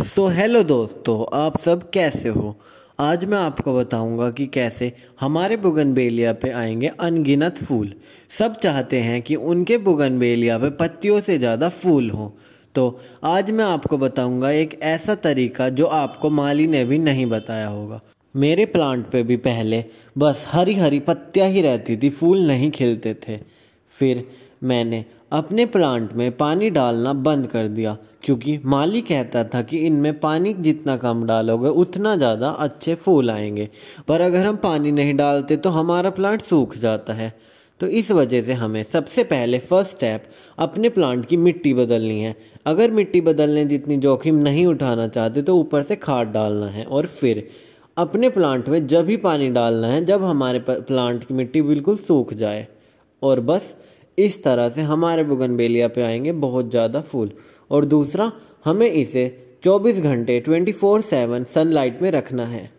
सो तो so, hello दोस्तों आप सब कैसे हो आज मैं आपको बताऊंगा कि कैसे हमारे बेलिया पे आएंगे अनगिनत फूल सब चाहते हैं कि उनके बेलिया पे पत्तियों से ज़्यादा फूल हों तो आज मैं आपको बताऊंगा एक ऐसा तरीका जो आपको माली ने भी नहीं बताया होगा मेरे प्लांट पे भी पहले बस हरी हरी पत्तियाँ ही रहती थी फूल नहीं खिलते थे फिर मैंने अपने प्लांट में पानी डालना बंद कर दिया क्योंकि माली कहता था कि इनमें पानी जितना कम डालोगे उतना ज़्यादा अच्छे फूल आएंगे पर अगर हम पानी नहीं डालते तो हमारा प्लांट सूख जाता है तो इस वजह से हमें सबसे पहले फर्स्ट स्टेप अपने प्लांट की मिट्टी बदलनी है अगर मिट्टी बदलने जितनी जोखिम नहीं उठाना चाहते तो ऊपर से खाद डालना है और फिर अपने प्लांट में जब ही पानी डालना है जब हमारे प्लांट की मिट्टी बिल्कुल सूख जाए और बस इस तरह से हमारे बुगन बेलिया पे आएंगे बहुत ज़्यादा फूल और दूसरा हमें इसे 24 घंटे 24/7 सनलाइट में रखना है